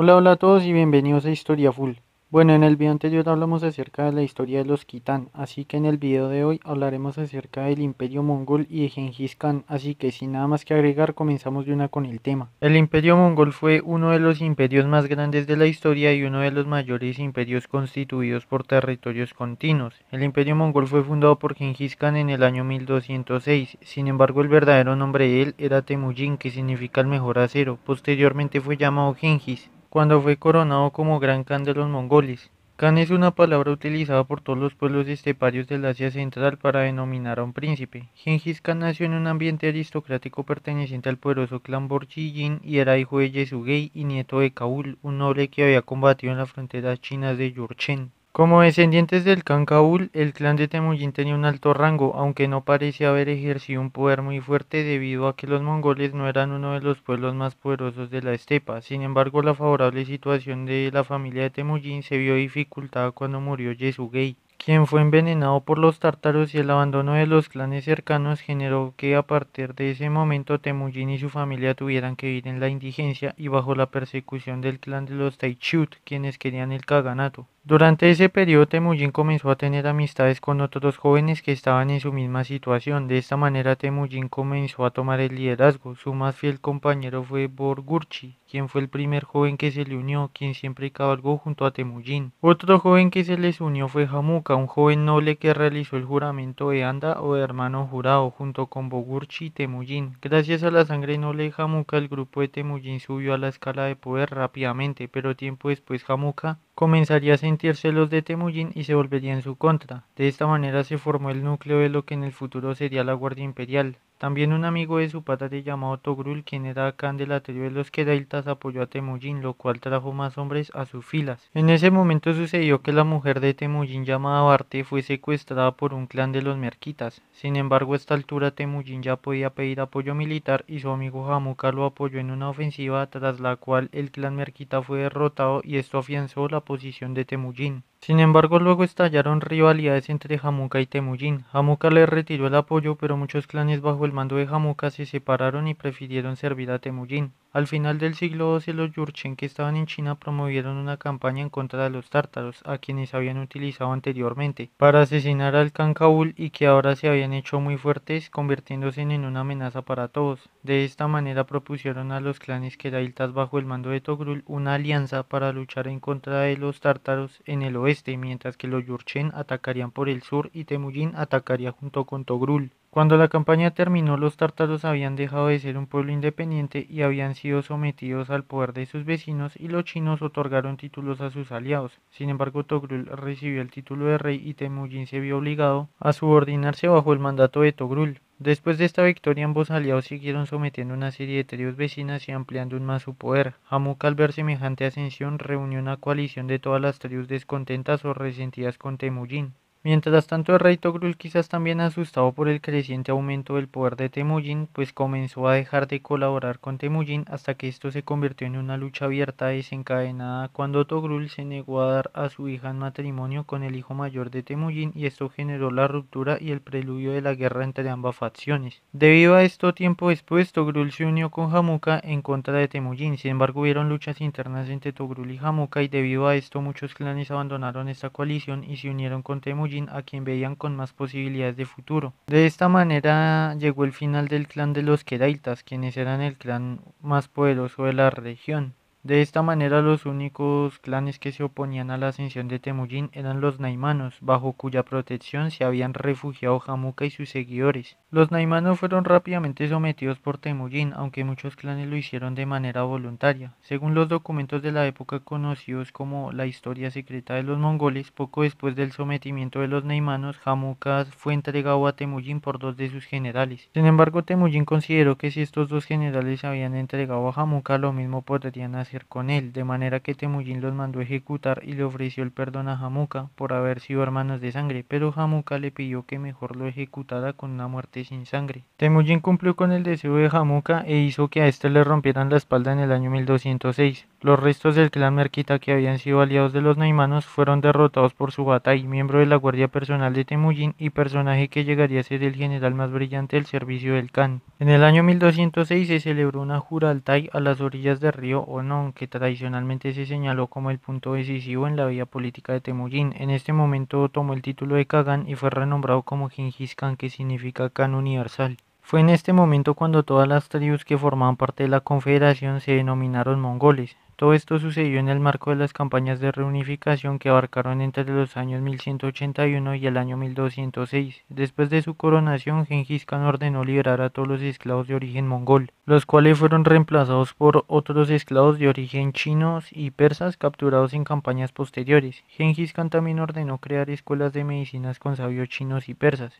Hola, hola a todos y bienvenidos a Historia Full. Bueno, en el video anterior hablamos acerca de la historia de los Kitán, así que en el video de hoy hablaremos acerca del Imperio Mongol y de Genghis Khan, así que sin nada más que agregar comenzamos de una con el tema. El Imperio Mongol fue uno de los imperios más grandes de la historia y uno de los mayores imperios constituidos por territorios continuos. El Imperio Mongol fue fundado por Genghis Khan en el año 1206, sin embargo el verdadero nombre de él era Temujin, que significa el mejor acero, posteriormente fue llamado Genghis cuando fue coronado como Gran Khan de los mongoles. Kan es una palabra utilizada por todos los pueblos esteparios del Asia Central para denominar a un príncipe. Genghis Khan nació en un ambiente aristocrático perteneciente al poderoso clan Borjigin y era hijo de Yesugei y nieto de Kaul, un noble que había combatido en las fronteras chinas de Yurchen. Como descendientes del Khan Kaul, el clan de Temujin tenía un alto rango, aunque no parecía haber ejercido un poder muy fuerte debido a que los mongoles no eran uno de los pueblos más poderosos de la estepa. Sin embargo, la favorable situación de la familia de Temujin se vio dificultada cuando murió Yesugei, quien fue envenenado por los tártaros y el abandono de los clanes cercanos generó que a partir de ese momento Temujin y su familia tuvieran que vivir en la indigencia y bajo la persecución del clan de los Taichut, quienes querían el kaganato. Durante ese periodo Temujin comenzó a tener amistades con otros jóvenes que estaban en su misma situación. De esta manera Temujin comenzó a tomar el liderazgo. Su más fiel compañero fue Borgurchi, quien fue el primer joven que se le unió, quien siempre cabalgó junto a Temujin. Otro joven que se les unió fue Hamuka, un joven noble que realizó el juramento de Anda o de hermano jurado junto con Bogurchi y Temujin. Gracias a la sangre noble de Hamuka, el grupo de Temujin subió a la escala de poder rápidamente, pero tiempo después Hamuka comenzaría a sentir de Temujin y se volvería en su contra. De esta manera se formó el núcleo de lo que en el futuro sería la Guardia Imperial, también un amigo de su padre llamado Togrul, quien era de del tribu de los Queraltas, apoyó a Temujin, lo cual trajo más hombres a sus filas. En ese momento sucedió que la mujer de Temujin llamada Barte fue secuestrada por un clan de los Merquitas. Sin embargo, a esta altura Temujin ya podía pedir apoyo militar y su amigo Hamuka lo apoyó en una ofensiva tras la cual el clan Merquita fue derrotado y esto afianzó la posición de Temujin. Sin embargo, luego estallaron rivalidades entre Hamuka y Temujin Hamuka le retiró el apoyo, pero muchos clanes bajo el mando de Hamuka se separaron y prefirieron servir a Temujin al final del siglo XII los Yurchen que estaban en China promovieron una campaña en contra de los tártaros, a quienes habían utilizado anteriormente, para asesinar al Khan Kaul y que ahora se habían hecho muy fuertes, convirtiéndose en una amenaza para todos. De esta manera propusieron a los clanes querailtas bajo el mando de Togrul una alianza para luchar en contra de los tártaros en el oeste, mientras que los Yurchen atacarían por el sur y Temujin atacaría junto con Togrul. Cuando la campaña terminó, los tártaros habían dejado de ser un pueblo independiente y habían sido sometidos al poder de sus vecinos y los chinos otorgaron títulos a sus aliados. Sin embargo, Togrul recibió el título de rey y Temujin se vio obligado a subordinarse bajo el mandato de Togrul. Después de esta victoria, ambos aliados siguieron sometiendo una serie de tribus vecinas y ampliando aún más su poder. Hamuk, al ver semejante ascensión, reunió una coalición de todas las tribus descontentas o resentidas con Temujin. Mientras tanto, el rey Togrul, quizás también asustado por el creciente aumento del poder de Temujin, pues comenzó a dejar de colaborar con Temujin hasta que esto se convirtió en una lucha abierta y desencadenada cuando Togrul se negó a dar a su hija en matrimonio con el hijo mayor de Temujin y esto generó la ruptura y el preludio de la guerra entre ambas facciones. Debido a esto, tiempo después, Togrul se unió con Hamuka en contra de Temujin, sin embargo hubieron luchas internas entre Togrul y Hamuka y debido a esto muchos clanes abandonaron esta coalición y se unieron con Temujin a quien veían con más posibilidades de futuro. De esta manera llegó el final del clan de los Keraitas quienes eran el clan más poderoso de la región. De esta manera los únicos clanes que se oponían a la ascensión de Temujin eran los naimanos, bajo cuya protección se habían refugiado Hamuka y sus seguidores. Los naimanos fueron rápidamente sometidos por Temujin, aunque muchos clanes lo hicieron de manera voluntaria. Según los documentos de la época conocidos como la historia secreta de los mongoles, poco después del sometimiento de los naimanos, Hamuka fue entregado a Temujin por dos de sus generales. Sin embargo, Temujin consideró que si estos dos generales se habían entregado a Jamuka, lo mismo podrían hacer con él, de manera que Temujin los mandó ejecutar y le ofreció el perdón a Hamuka por haber sido hermanos de sangre, pero Hamuka le pidió que mejor lo ejecutara con una muerte sin sangre. Temujin cumplió con el deseo de Hamuka e hizo que a este le rompieran la espalda en el año 1206. Los restos del clan Merquita que habían sido aliados de los Naimanos fueron derrotados por Subatai, miembro de la guardia personal de Temujin y personaje que llegaría a ser el general más brillante del servicio del Khan. En el año 1206 se celebró una Juraltai a las orillas del río Onon que tradicionalmente se señaló como el punto decisivo en la vida política de Temujin, En este momento tomó el título de Kagan y fue renombrado como Genghis Khan, que significa Khan universal. Fue en este momento cuando todas las tribus que formaban parte de la confederación se denominaron mongoles. Todo esto sucedió en el marco de las campañas de reunificación que abarcaron entre los años 1181 y el año 1206. Después de su coronación, Genghis Khan ordenó liberar a todos los esclavos de origen mongol, los cuales fueron reemplazados por otros esclavos de origen chinos y persas capturados en campañas posteriores. Genghis Khan también ordenó crear escuelas de medicinas con sabios chinos y persas.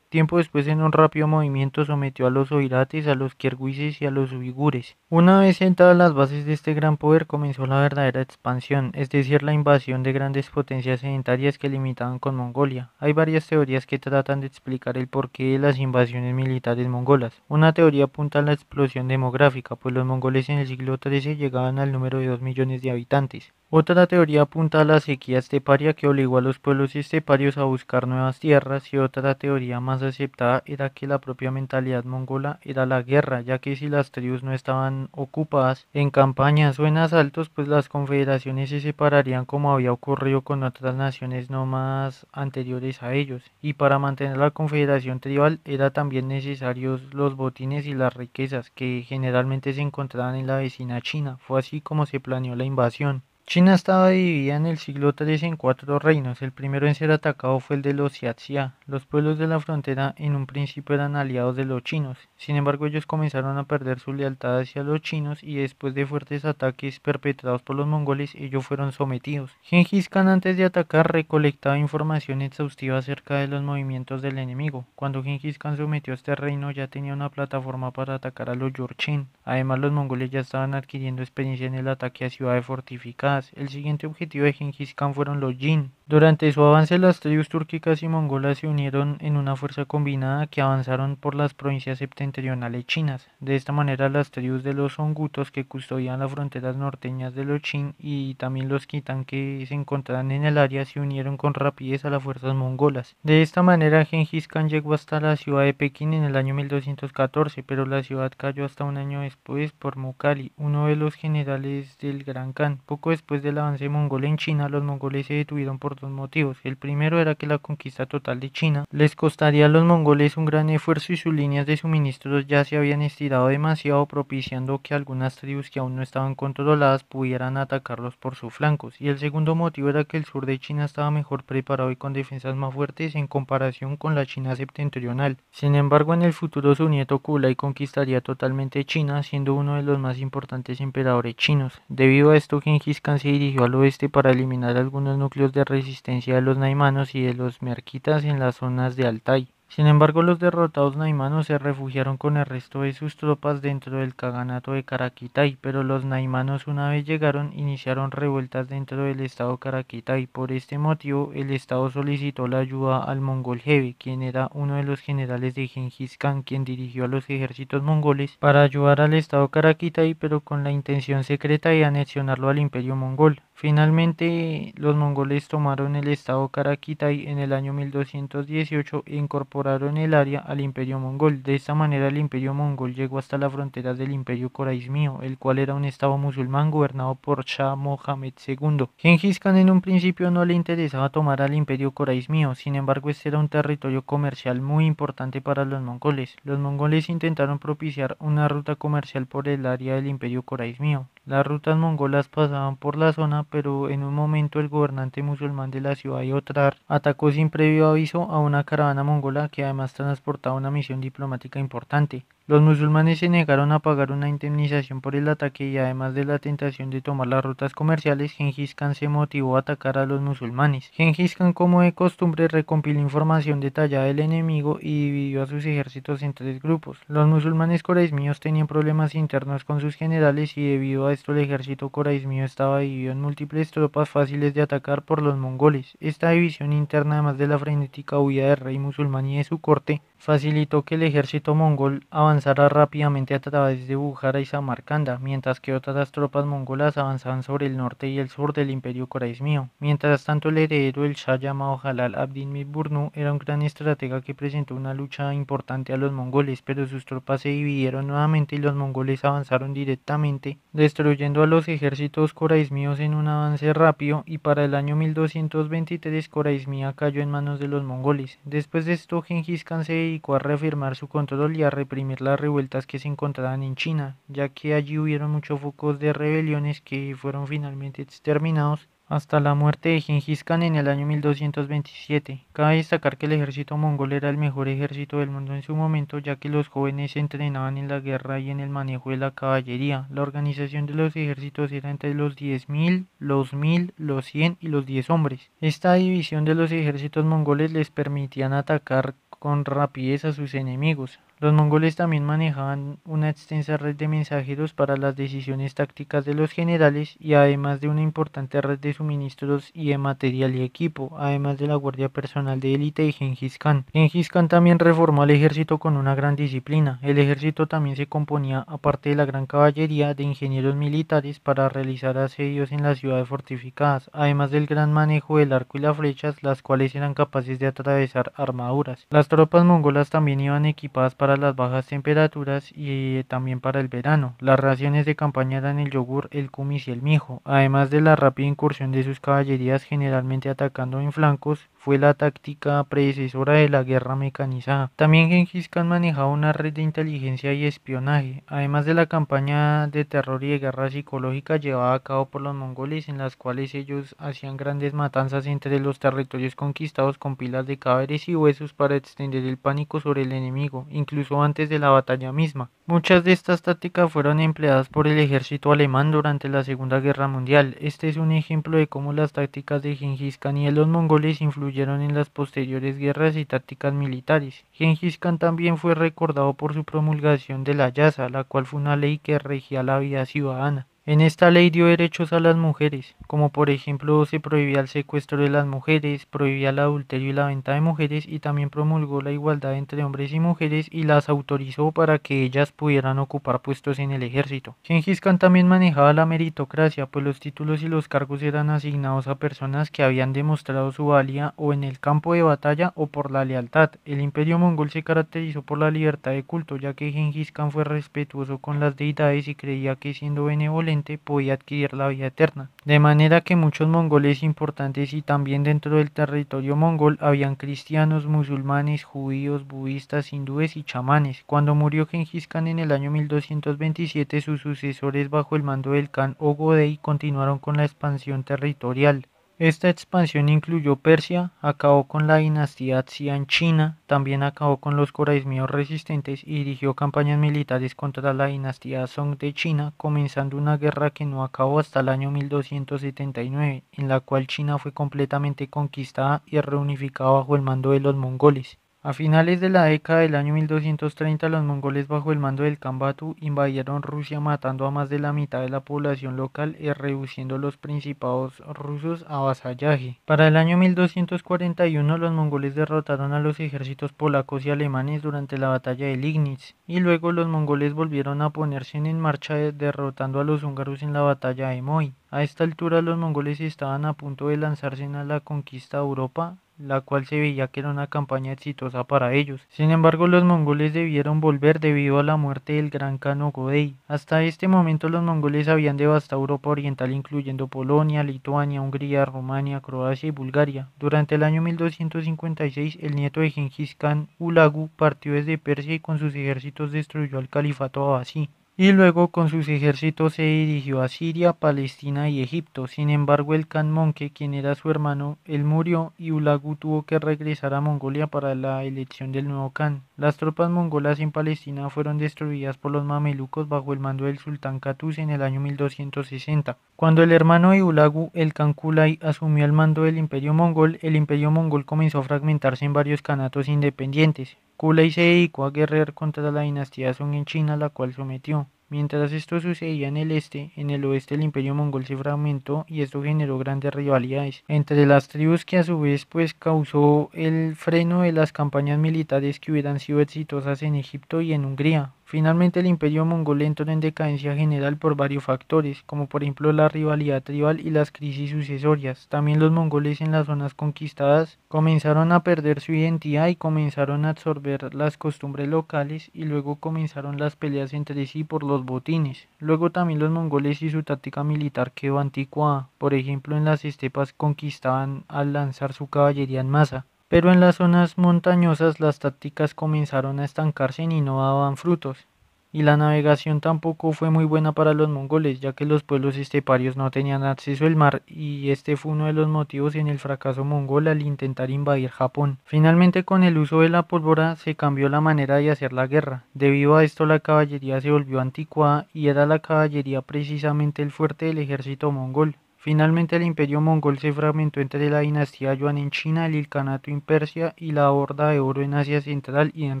Tiempo después, en un rápido movimiento, sometió a los oirates, a los kirguises y a los uigures. Una vez sentadas las bases de este gran poder, comenzó la verdadera expansión, es decir, la invasión de grandes potencias sedentarias que limitaban con Mongolia. Hay varias teorías que tratan de explicar el porqué de las invasiones militares mongolas. Una teoría apunta a la explosión demográfica, pues los mongoles en el siglo XIII llegaban al número de 2 millones de habitantes. Otra teoría apunta a la sequía esteparia que obligó a los pueblos esteparios a buscar nuevas tierras y otra teoría más aceptada era que la propia mentalidad mongola era la guerra, ya que si las tribus no estaban ocupadas en campañas o en asaltos, pues las confederaciones se separarían como había ocurrido con otras naciones no más anteriores a ellos. Y para mantener la confederación tribal era también necesarios los botines y las riquezas que generalmente se encontraban en la vecina China. Fue así como se planeó la invasión. China estaba dividida en el siglo XIII en cuatro reinos. El primero en ser atacado fue el de los Xiaxia. Los pueblos de la frontera en un principio eran aliados de los chinos. Sin embargo, ellos comenzaron a perder su lealtad hacia los chinos y después de fuertes ataques perpetrados por los mongoles, ellos fueron sometidos. Genghis Khan antes de atacar recolectaba información exhaustiva acerca de los movimientos del enemigo. Cuando Genghis Khan sometió a este reino ya tenía una plataforma para atacar a los Yurchin. Además, los mongoles ya estaban adquiriendo experiencia en el ataque a ciudades fortificadas el siguiente objetivo de Genghis Khan fueron los Jin, durante su avance las tribus turquicas y mongolas se unieron en una fuerza combinada que avanzaron por las provincias septentrionales chinas. De esta manera las tribus de los hongutos que custodian las fronteras norteñas de los Chin y también los Kitan que se encontraban en el área se unieron con rapidez a las fuerzas mongolas. De esta manera Genghis Khan llegó hasta la ciudad de Pekín en el año 1214, pero la ciudad cayó hasta un año después por Mukali, uno de los generales del Gran Khan. Poco después del avance mongol en China, los mongoles se detuvieron por dos motivos. El primero era que la conquista total de China les costaría a los mongoles un gran esfuerzo y sus líneas de suministros ya se habían estirado demasiado propiciando que algunas tribus que aún no estaban controladas pudieran atacarlos por sus flancos. Y el segundo motivo era que el sur de China estaba mejor preparado y con defensas más fuertes en comparación con la China septentrional. Sin embargo, en el futuro su nieto y conquistaría totalmente China, siendo uno de los más importantes emperadores chinos. Debido a esto, Genghis Khan se dirigió al oeste para eliminar algunos núcleos de resistencia de los naimanos y de los merquitas en las zonas de Altai. Sin embargo, los derrotados naimanos se refugiaron con el resto de sus tropas dentro del kaganato de Karakitai, pero los naimanos una vez llegaron iniciaron revueltas dentro del estado Karakitai. Por este motivo, el estado solicitó la ayuda al mongol Hebe, quien era uno de los generales de Genghis Khan, quien dirigió a los ejércitos mongoles para ayudar al estado Karakitai, pero con la intención secreta de anexionarlo al imperio mongol. Finalmente, los mongoles tomaron el estado Karakitai en el año 1218 e incorporaron el área al imperio mongol. De esta manera, el imperio mongol llegó hasta la frontera del imperio mío, el cual era un estado musulmán gobernado por Shah Mohammed II. Genghis Khan en un principio no le interesaba tomar al imperio mío, sin embargo, este era un territorio comercial muy importante para los mongoles. Los mongoles intentaron propiciar una ruta comercial por el área del imperio mío. Las rutas mongolas pasaban por la zona, pero en un momento el gobernante musulmán de la ciudad de Otrar atacó sin previo aviso a una caravana mongola que además transportaba una misión diplomática importante. Los musulmanes se negaron a pagar una indemnización por el ataque y además de la tentación de tomar las rutas comerciales, Genghis Khan se motivó a atacar a los musulmanes. Genghis Khan, como de costumbre, recompiló información detallada del enemigo y dividió a sus ejércitos en tres grupos. Los musulmanes coraismíos tenían problemas internos con sus generales y debido a esto el ejército coraismío estaba dividido en múltiples tropas fáciles de atacar por los mongoles. Esta división interna, además de la frenética huida del rey musulmán y de su corte, facilitó que el ejército mongol avanzara avanzará rápidamente a través de Bujara y Samarcanda, mientras que otras tropas mongolas avanzaban sobre el norte y el sur del imperio coraismío. Mientras tanto, el heredero del Shah llamado Jalal Abdin Burnu era un gran estratega que presentó una lucha importante a los mongoles, pero sus tropas se dividieron nuevamente y los mongoles avanzaron directamente, destruyendo a los ejércitos coraismíos en un avance rápido y para el año 1223 Coraismía cayó en manos de los mongoles. Después de esto, Genghis Khan se dedicó a reafirmar su control y a reprimir las revueltas que se encontraban en China, ya que allí hubieron muchos focos de rebeliones que fueron finalmente exterminados hasta la muerte de Genghis Khan en el año 1227. Cabe destacar que el ejército mongol era el mejor ejército del mundo en su momento, ya que los jóvenes se entrenaban en la guerra y en el manejo de la caballería. La organización de los ejércitos era entre los 10.000, los 1.000, los 100 y los 10 hombres. Esta división de los ejércitos mongoles les permitía atacar con rapidez a sus enemigos, los mongoles también manejaban una extensa red de mensajeros para las decisiones tácticas de los generales y además de una importante red de suministros y de material y equipo, además de la guardia personal de élite y Genghis Khan. Genghis Khan también reformó el ejército con una gran disciplina. El ejército también se componía, aparte de la gran caballería, de ingenieros militares para realizar asedios en las ciudades fortificadas, además del gran manejo del arco y las flechas, las cuales eran capaces de atravesar armaduras. Las tropas mongolas también iban equipadas para las bajas temperaturas y también para el verano. Las raciones de campaña eran el yogur, el kumis y el mijo, además de la rápida incursión de sus caballerías generalmente atacando en flancos fue la táctica predecesora de la guerra mecanizada. También Genghis Khan manejaba una red de inteligencia y espionaje, además de la campaña de terror y de guerra psicológica llevada a cabo por los mongoles en las cuales ellos hacían grandes matanzas entre los territorios conquistados con pilas de cadáveres y huesos para extender el pánico sobre el enemigo, incluso antes de la batalla misma. Muchas de estas tácticas fueron empleadas por el ejército alemán durante la Segunda Guerra Mundial. Este es un ejemplo de cómo las tácticas de Genghis Khan y de los mongoles influyeron en las posteriores guerras y tácticas militares. Gengis Khan también fue recordado por su promulgación de la yaza, la cual fue una ley que regía la vida ciudadana. En esta ley dio derechos a las mujeres, como por ejemplo se prohibía el secuestro de las mujeres, prohibía el adulterio y la venta de mujeres y también promulgó la igualdad entre hombres y mujeres y las autorizó para que ellas pudieran ocupar puestos en el ejército. Gengis Khan también manejaba la meritocracia, pues los títulos y los cargos eran asignados a personas que habían demostrado su valía o en el campo de batalla o por la lealtad. El imperio mongol se caracterizó por la libertad de culto, ya que Gengis Khan fue respetuoso con las deidades y creía que siendo benevolente podía adquirir la vida eterna. De manera que muchos mongoles importantes y también dentro del territorio mongol habían cristianos, musulmanes, judíos, budistas, hindúes y chamanes. Cuando murió Genghis Khan en el año 1227, sus sucesores bajo el mando del Khan Ogodei continuaron con la expansión territorial. Esta expansión incluyó Persia, acabó con la dinastía Xi'an China, también acabó con los coraismíos resistentes y dirigió campañas militares contra la dinastía Song de China, comenzando una guerra que no acabó hasta el año 1279, en la cual China fue completamente conquistada y reunificada bajo el mando de los mongoles. A finales de la década del año 1230, los mongoles bajo el mando del Kambatu invadieron Rusia matando a más de la mitad de la población local y reduciendo los principados rusos a vasallaje. Para el año 1241, los mongoles derrotaron a los ejércitos polacos y alemanes durante la batalla de Lignitz, y luego los mongoles volvieron a ponerse en marcha eh, derrotando a los húngaros en la batalla de Moy. A esta altura los mongoles estaban a punto de lanzarse a la conquista de Europa la cual se veía que era una campaña exitosa para ellos. Sin embargo, los mongoles debieron volver debido a la muerte del gran Kano Godei. Hasta este momento los mongoles habían devastado Europa Oriental incluyendo Polonia, Lituania, Hungría, Rumania, Croacia y Bulgaria. Durante el año 1256, el nieto de Genghis Khan, Ulagu, partió desde Persia y con sus ejércitos destruyó al califato abasí y luego con sus ejércitos se dirigió a Siria, Palestina y Egipto. Sin embargo, el Khan Monke, quien era su hermano, él murió y Ulagu tuvo que regresar a Mongolia para la elección del nuevo Khan. Las tropas mongolas en Palestina fueron destruidas por los mamelucos bajo el mando del sultán Katus en el año 1260. Cuando el hermano de Ulagu, el Khan Kulai, asumió el mando del imperio mongol, el imperio mongol comenzó a fragmentarse en varios canatos independientes. Kublai se dedicó a guerrear contra la dinastía Song en China, la cual sometió. Mientras esto sucedía en el este, en el oeste el imperio mongol se fragmentó y esto generó grandes rivalidades entre las tribus que a su vez pues causó el freno de las campañas militares que hubieran sido exitosas en Egipto y en Hungría. Finalmente el imperio mongol entró en decadencia general por varios factores, como por ejemplo la rivalidad tribal y las crisis sucesorias. También los mongoles en las zonas conquistadas comenzaron a perder su identidad y comenzaron a absorber las costumbres locales y luego comenzaron las peleas entre sí por los botines. Luego también los mongoles y su táctica militar quedó anticuada, por ejemplo en las estepas conquistaban al lanzar su caballería en masa pero en las zonas montañosas las tácticas comenzaron a estancarse y no daban frutos, y la navegación tampoco fue muy buena para los mongoles, ya que los pueblos esteparios no tenían acceso al mar, y este fue uno de los motivos en el fracaso mongol al intentar invadir Japón. Finalmente con el uso de la pólvora se cambió la manera de hacer la guerra, debido a esto la caballería se volvió anticuada y era la caballería precisamente el fuerte del ejército mongol, Finalmente el imperio mongol se fragmentó entre la dinastía Yuan en China, el Ilkanato en Persia y la Horda de Oro en Asia Central y en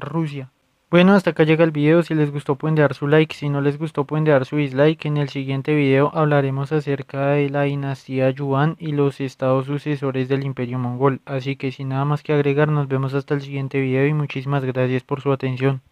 Rusia. Bueno, hasta acá llega el video, si les gustó pueden dar su like, si no les gustó pueden dar su dislike. En el siguiente video hablaremos acerca de la dinastía Yuan y los estados sucesores del imperio mongol. Así que sin nada más que agregar, nos vemos hasta el siguiente video y muchísimas gracias por su atención.